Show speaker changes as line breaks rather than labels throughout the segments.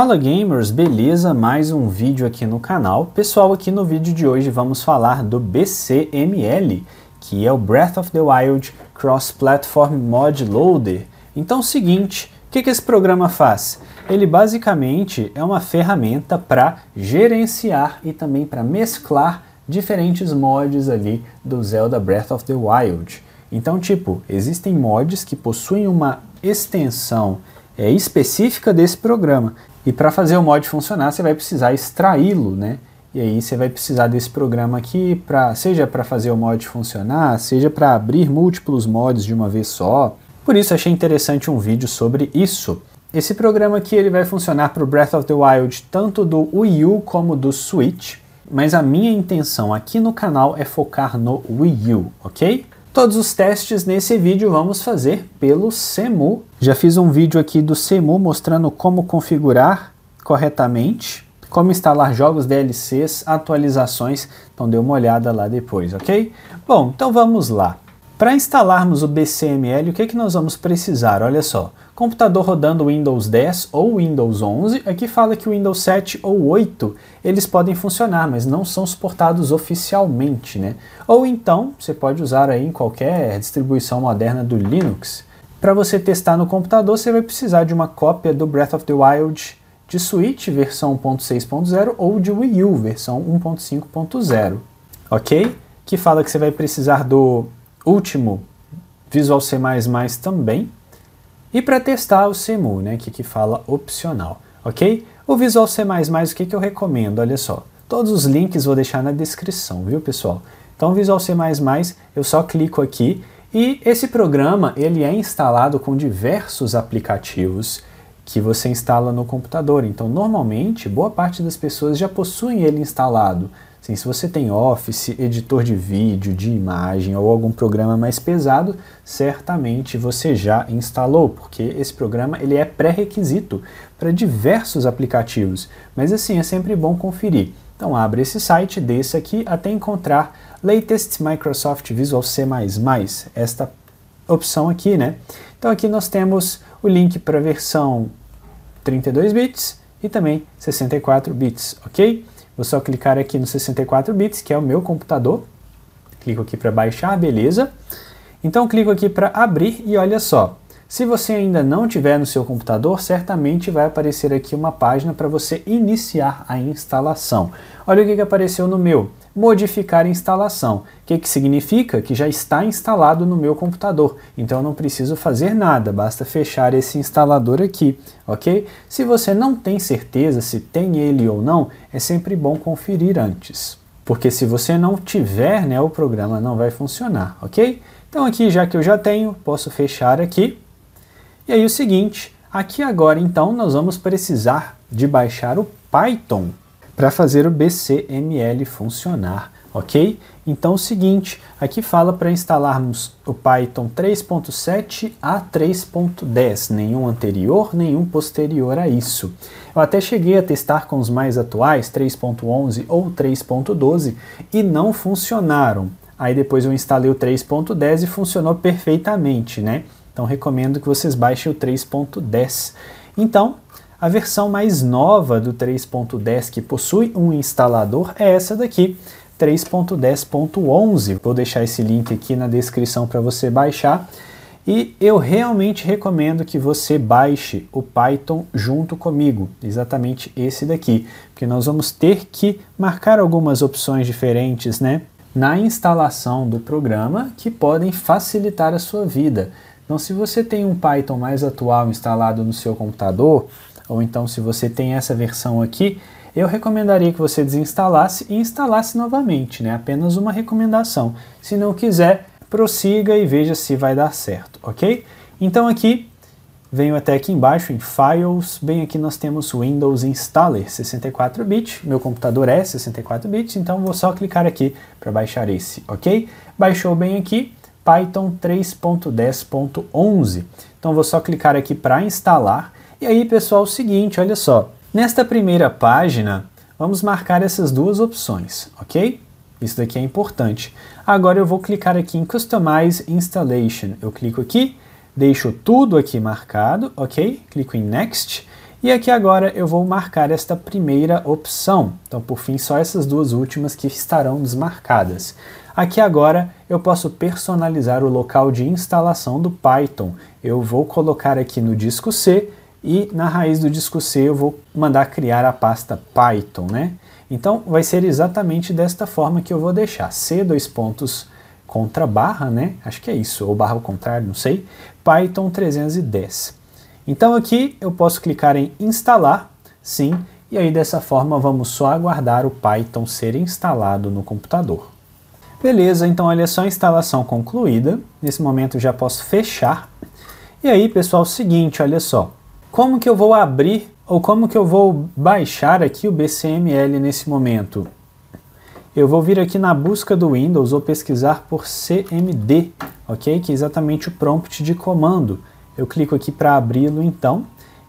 Fala gamers, beleza? Mais um vídeo aqui no canal. Pessoal, aqui no vídeo de hoje vamos falar do BCML, que é o Breath of the Wild Cross Platform Mod Loader. Então, seguinte, o que, que esse programa faz? Ele basicamente é uma ferramenta para gerenciar e também para mesclar diferentes mods ali do Zelda Breath of the Wild. Então, tipo, existem mods que possuem uma extensão é, específica desse programa. E para fazer o mod funcionar, você vai precisar extraí-lo, né? E aí você vai precisar desse programa aqui, pra, seja para fazer o mod funcionar, seja para abrir múltiplos mods de uma vez só. Por isso achei interessante um vídeo sobre isso. Esse programa aqui ele vai funcionar para o Breath of the Wild tanto do Wii U como do Switch, mas a minha intenção aqui no canal é focar no Wii U, ok? Todos os testes nesse vídeo vamos fazer pelo CEMU. Já fiz um vídeo aqui do CEMU mostrando como configurar corretamente, como instalar jogos DLCs, atualizações, então dê uma olhada lá depois, ok? Bom, então vamos lá. Para instalarmos o BCML, o que, é que nós vamos precisar? Olha só, computador rodando Windows 10 ou Windows 11, aqui fala que o Windows 7 ou 8 eles podem funcionar, mas não são suportados oficialmente, né? Ou então, você pode usar aí em qualquer distribuição moderna do Linux. Para você testar no computador, você vai precisar de uma cópia do Breath of the Wild de Switch versão 1.6.0 ou de Wii U versão 1.5.0, ok? Que fala que você vai precisar do último Visual C++ também. E para testar o CMU, né, que, que fala opcional, ok? O Visual C++, o que, que eu recomendo? Olha só, todos os links vou deixar na descrição, viu pessoal? Então Visual C++, eu só clico aqui e esse programa ele é instalado com diversos aplicativos que você instala no computador. Então normalmente boa parte das pessoas já possuem ele instalado, Assim, se você tem Office, editor de vídeo, de imagem ou algum programa mais pesado, certamente você já instalou, porque esse programa ele é pré-requisito para diversos aplicativos. Mas assim, é sempre bom conferir. Então abre esse site, desse aqui até encontrar Latest Microsoft Visual C++, esta opção aqui, né? Então aqui nós temos o link para a versão 32 bits e também 64 bits, ok? Vou só clicar aqui no 64 bits, que é o meu computador. Clico aqui para baixar, beleza. Então clico aqui para abrir e olha só. Se você ainda não tiver no seu computador, certamente vai aparecer aqui uma página para você iniciar a instalação. Olha o que, que apareceu no meu modificar a instalação. O que, que significa? Que já está instalado no meu computador, então eu não preciso fazer nada, basta fechar esse instalador aqui, ok? Se você não tem certeza se tem ele ou não, é sempre bom conferir antes, porque se você não tiver, né, o programa não vai funcionar, ok? Então aqui, já que eu já tenho, posso fechar aqui. E aí o seguinte, aqui agora então nós vamos precisar de baixar o Python para fazer o BCML funcionar, ok? Então é o seguinte, aqui fala para instalarmos o Python 3.7 a 3.10, nenhum anterior, nenhum posterior a isso. Eu até cheguei a testar com os mais atuais, 3.11 ou 3.12, e não funcionaram. Aí depois eu instalei o 3.10 e funcionou perfeitamente, né? Então recomendo que vocês baixem o 3.10. Então, a versão mais nova do 3.10 que possui um instalador é essa daqui, 3.10.11. Vou deixar esse link aqui na descrição para você baixar. E eu realmente recomendo que você baixe o Python junto comigo, exatamente esse daqui, porque nós vamos ter que marcar algumas opções diferentes né, na instalação do programa que podem facilitar a sua vida. Então, se você tem um Python mais atual instalado no seu computador, ou então, se você tem essa versão aqui, eu recomendaria que você desinstalasse e instalasse novamente, né? Apenas uma recomendação. Se não quiser, prossiga e veja se vai dar certo, ok? Então aqui, venho até aqui embaixo em Files, bem aqui nós temos Windows Installer 64-bit, meu computador é 64-bit, então vou só clicar aqui para baixar esse, ok? Baixou bem aqui, Python 3.10.11, então vou só clicar aqui para instalar, e aí, pessoal, é o seguinte, olha só. Nesta primeira página, vamos marcar essas duas opções, ok? Isso daqui é importante. Agora eu vou clicar aqui em Customize Installation. Eu clico aqui, deixo tudo aqui marcado, ok? Clico em Next. E aqui agora eu vou marcar esta primeira opção. Então, por fim, só essas duas últimas que estarão desmarcadas. Aqui agora eu posso personalizar o local de instalação do Python. Eu vou colocar aqui no disco C e na raiz do disco C eu vou mandar criar a pasta Python, né? Então vai ser exatamente desta forma que eu vou deixar C dois pontos contra barra, né? Acho que é isso, ou barra ao contrário, não sei. Python 310. Então aqui eu posso clicar em instalar, sim, e aí dessa forma vamos só aguardar o Python ser instalado no computador. Beleza, então olha só a instalação concluída. Nesse momento já posso fechar. E aí, pessoal, seguinte, olha só. Como que eu vou abrir ou como que eu vou baixar aqui o BCML nesse momento? Eu vou vir aqui na busca do Windows ou pesquisar por CMD, ok? Que é exatamente o prompt de comando. Eu clico aqui para abri-lo então.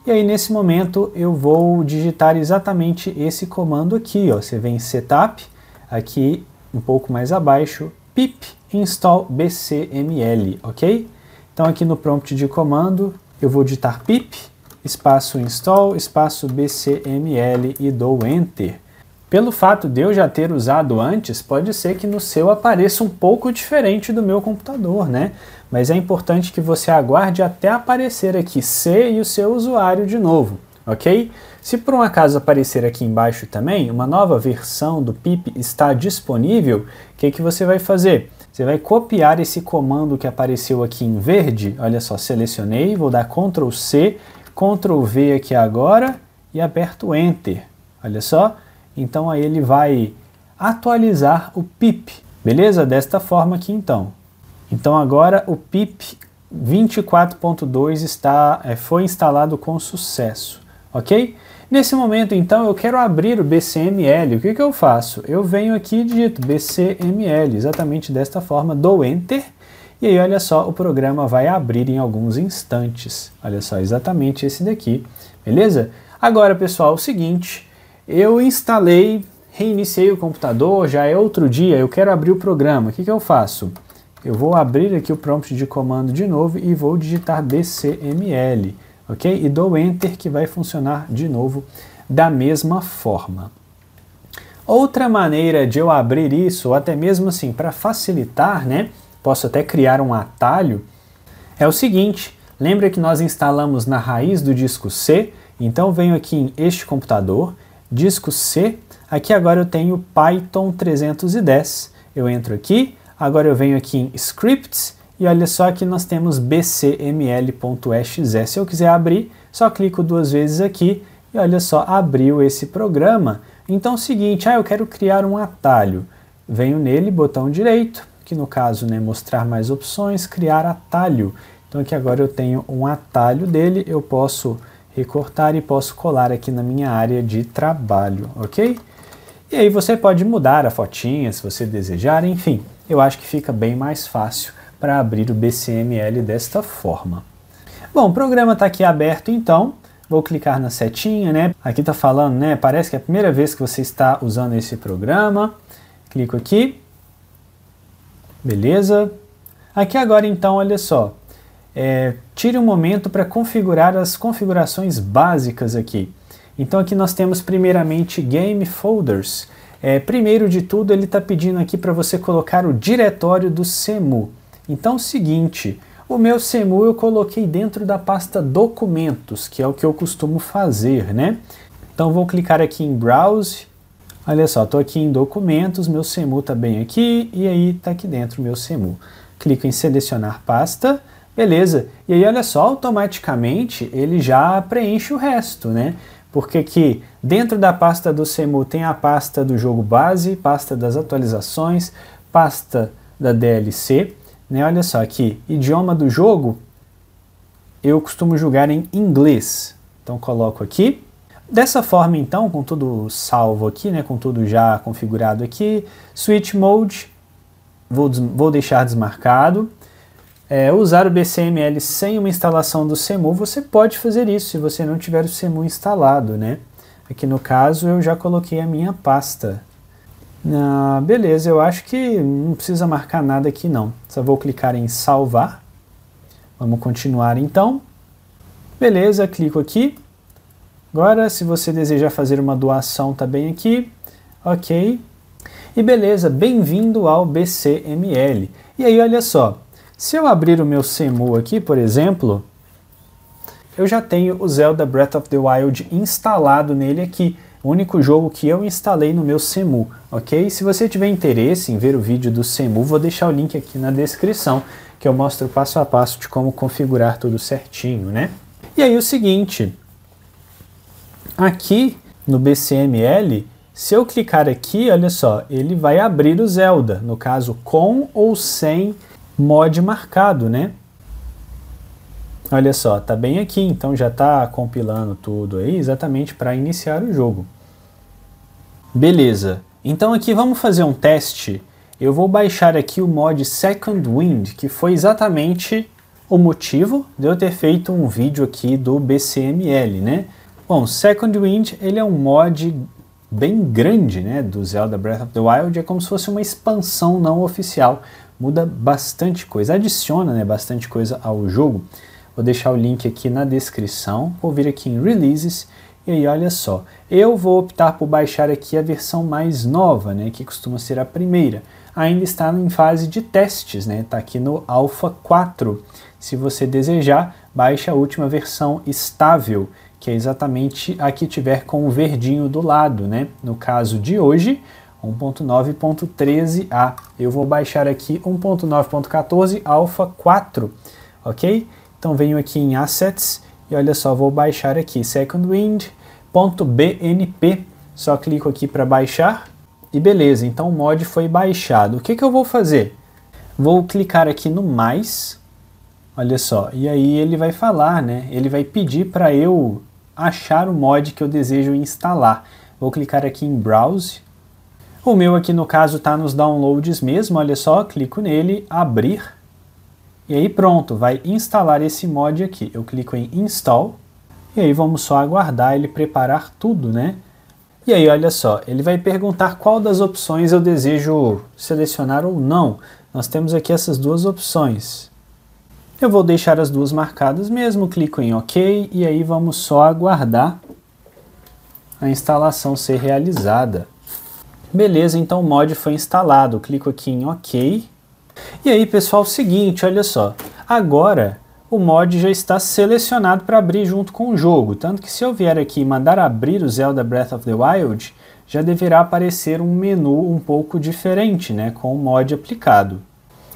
E aí nesse momento eu vou digitar exatamente esse comando aqui, ó. Você vem em setup, aqui um pouco mais abaixo, pip install bcml, ok? Então aqui no prompt de comando eu vou digitar pip espaço install, espaço bcml e dou enter. Pelo fato de eu já ter usado antes, pode ser que no seu apareça um pouco diferente do meu computador, né? Mas é importante que você aguarde até aparecer aqui C e o seu usuário de novo, ok? Se por um acaso aparecer aqui embaixo também, uma nova versão do pip está disponível, o que, que você vai fazer? Você vai copiar esse comando que apareceu aqui em verde, olha só, selecionei, vou dar Ctrl C Ctrl V aqui agora e aperto Enter. Olha só, então aí ele vai atualizar o PIP, beleza? Desta forma aqui então. Então agora o PIP 24.2 está, é, foi instalado com sucesso, ok? Nesse momento então eu quero abrir o BCML, o que, que eu faço? Eu venho aqui e digito BCML, exatamente desta forma, dou Enter, e aí, olha só, o programa vai abrir em alguns instantes. Olha só, exatamente esse daqui, beleza? Agora, pessoal, é o seguinte, eu instalei, reiniciei o computador, já é outro dia, eu quero abrir o programa. O que, que eu faço? Eu vou abrir aqui o prompt de comando de novo e vou digitar dcml, ok? E dou Enter que vai funcionar de novo da mesma forma. Outra maneira de eu abrir isso, ou até mesmo assim, para facilitar, né? posso até criar um atalho, é o seguinte, lembra que nós instalamos na raiz do disco C, então venho aqui em este computador, disco C, aqui agora eu tenho Python 310, eu entro aqui, agora eu venho aqui em Scripts, e olha só que nós temos bcml.exe. Se eu quiser abrir, só clico duas vezes aqui e olha só, abriu esse programa. Então é o seguinte, ah, eu quero criar um atalho. Venho nele, botão direito, que no caso né, mostrar mais opções, criar atalho. Então aqui agora eu tenho um atalho dele, eu posso recortar e posso colar aqui na minha área de trabalho, ok? E aí você pode mudar a fotinha se você desejar, enfim, eu acho que fica bem mais fácil para abrir o BCML desta forma. Bom, o programa está aqui aberto então, vou clicar na setinha, né? Aqui está falando, né? Parece que é a primeira vez que você está usando esse programa. Clico aqui, Beleza? Aqui agora então, olha só. É, tire um momento para configurar as configurações básicas aqui. Então aqui nós temos primeiramente Game Folders. É, primeiro de tudo, ele está pedindo aqui para você colocar o diretório do CEMU. Então o seguinte, o meu CEMU eu coloquei dentro da pasta Documentos, que é o que eu costumo fazer, né? Então vou clicar aqui em Browse, Olha só, estou aqui em documentos, meu Cemu está bem aqui, e aí está aqui dentro o meu Cemu. Clico em selecionar pasta, beleza. E aí olha só, automaticamente ele já preenche o resto, né? Porque aqui dentro da pasta do Cemu tem a pasta do jogo base, pasta das atualizações, pasta da DLC, né? Olha só aqui, idioma do jogo, eu costumo jogar em inglês. Então coloco aqui, Dessa forma, então, com tudo salvo aqui, né, com tudo já configurado aqui, Switch Mode, vou, vou deixar desmarcado. É, usar o BCML sem uma instalação do CEMU, você pode fazer isso se você não tiver o CEMU instalado, né? Aqui no caso, eu já coloquei a minha pasta. Ah, beleza, eu acho que não precisa marcar nada aqui não. Só vou clicar em salvar. Vamos continuar então. Beleza, clico aqui. Agora, se você desejar fazer uma doação, tá bem aqui. Ok. E beleza, bem-vindo ao BCML. E aí, olha só, se eu abrir o meu CEMU aqui, por exemplo, eu já tenho o Zelda Breath of the Wild instalado nele aqui. O único jogo que eu instalei no meu CEMU, ok? Se você tiver interesse em ver o vídeo do CEMU, vou deixar o link aqui na descrição, que eu mostro passo a passo de como configurar tudo certinho, né? E aí o seguinte, Aqui no BCML, se eu clicar aqui, olha só, ele vai abrir o Zelda, no caso com ou sem mod marcado, né? Olha só, tá bem aqui, então já está compilando tudo aí exatamente para iniciar o jogo. Beleza, então aqui vamos fazer um teste. Eu vou baixar aqui o mod Second Wind, que foi exatamente o motivo de eu ter feito um vídeo aqui do BCML, né? Bom, Second Wind ele é um mod bem grande né, do Zelda Breath of the Wild, é como se fosse uma expansão não oficial, muda bastante coisa, adiciona né, bastante coisa ao jogo. Vou deixar o link aqui na descrição, vou vir aqui em Releases e aí olha só, eu vou optar por baixar aqui a versão mais nova, né, que costuma ser a primeira. Ainda está em fase de testes, né? está aqui no Alpha 4. Se você desejar, baixe a última versão estável, que é exatamente a que tiver com o verdinho do lado, né? No caso de hoje, 1.9.13a. Eu vou baixar aqui 1.9.14 alfa 4, ok? Então venho aqui em Assets e olha só, vou baixar aqui secondwind.bnp. Só clico aqui para baixar e beleza, então o mod foi baixado. O que, que eu vou fazer? Vou clicar aqui no mais, olha só, e aí ele vai falar, né? Ele vai pedir para eu achar o mod que eu desejo instalar. Vou clicar aqui em Browse. O meu aqui no caso está nos downloads mesmo, olha só, clico nele, abrir. E aí pronto, vai instalar esse mod aqui. Eu clico em Install. E aí vamos só aguardar ele preparar tudo, né? E aí, olha só, ele vai perguntar qual das opções eu desejo selecionar ou não. Nós temos aqui essas duas opções. Eu vou deixar as duas marcadas mesmo, clico em OK e aí vamos só aguardar a instalação ser realizada. Beleza, então o mod foi instalado, clico aqui em OK. E aí pessoal, seguinte, olha só, agora o mod já está selecionado para abrir junto com o jogo, tanto que se eu vier aqui e mandar abrir o Zelda Breath of the Wild, já deverá aparecer um menu um pouco diferente, né, com o mod aplicado.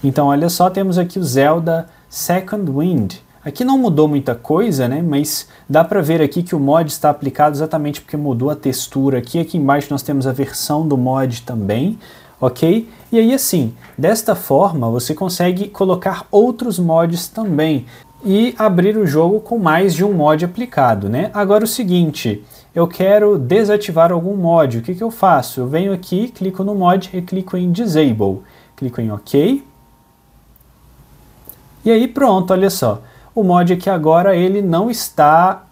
Então olha só, temos aqui o Zelda Second Wind. Aqui não mudou muita coisa, né? Mas dá para ver aqui que o mod está aplicado exatamente porque mudou a textura aqui. Aqui embaixo nós temos a versão do mod também, ok? E aí assim, desta forma você consegue colocar outros mods também e abrir o jogo com mais de um mod aplicado, né? Agora o seguinte, eu quero desativar algum mod, o que, que eu faço? Eu venho aqui, clico no mod e clico em Disable. Clico em OK, e aí pronto, olha só. O mod aqui é agora ele não está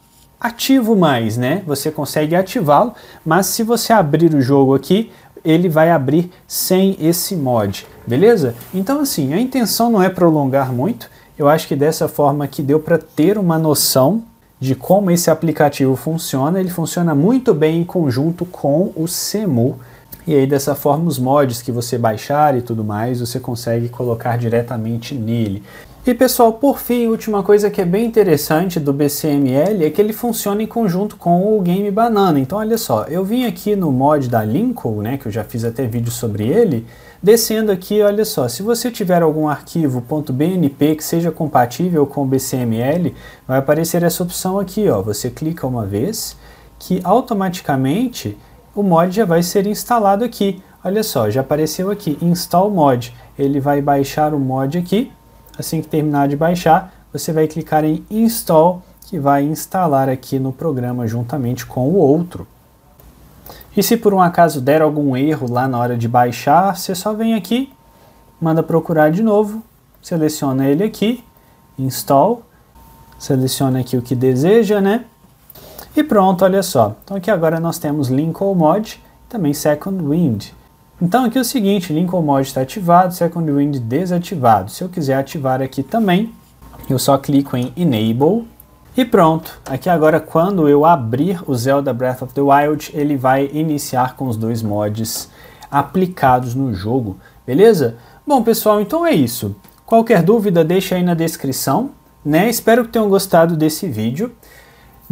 ativo mais, né? Você consegue ativá-lo, mas se você abrir o jogo aqui, ele vai abrir sem esse mod, beleza? Então assim, a intenção não é prolongar muito. Eu acho que dessa forma que deu para ter uma noção de como esse aplicativo funciona. Ele funciona muito bem em conjunto com o Cemu. E aí, dessa forma, os mods que você baixar e tudo mais, você consegue colocar diretamente nele. E pessoal, por fim, última coisa que é bem interessante do BCML é que ele funciona em conjunto com o Game Banana. Então olha só, eu vim aqui no mod da Lincoln, né, que eu já fiz até vídeo sobre ele, descendo aqui, olha só, se você tiver algum arquivo .bnp que seja compatível com o BCML, vai aparecer essa opção aqui, ó, você clica uma vez, que automaticamente o mod já vai ser instalado aqui. Olha só, já apareceu aqui, install mod, ele vai baixar o mod aqui, Assim que terminar de baixar, você vai clicar em Install, que vai instalar aqui no programa juntamente com o outro. E se por um acaso der algum erro lá na hora de baixar, você só vem aqui, manda procurar de novo, seleciona ele aqui, install, seleciona aqui o que deseja, né? E pronto, olha só. Então aqui agora nós temos Lincoln Mod, também Second Wind. Então aqui é o seguinte, Lincoln Mod está ativado, Second Wind desativado. Se eu quiser ativar aqui também, eu só clico em Enable e pronto. Aqui agora quando eu abrir o Zelda Breath of the Wild, ele vai iniciar com os dois mods aplicados no jogo, beleza? Bom pessoal, então é isso. Qualquer dúvida deixa aí na descrição, né? Espero que tenham gostado desse vídeo.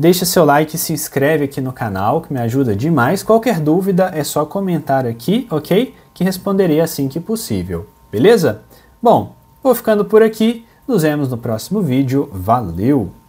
Deixa seu like, se inscreve aqui no canal, que me ajuda demais. Qualquer dúvida é só comentar aqui, ok? Que responderei assim que possível, beleza? Bom, vou ficando por aqui. Nos vemos no próximo vídeo. Valeu!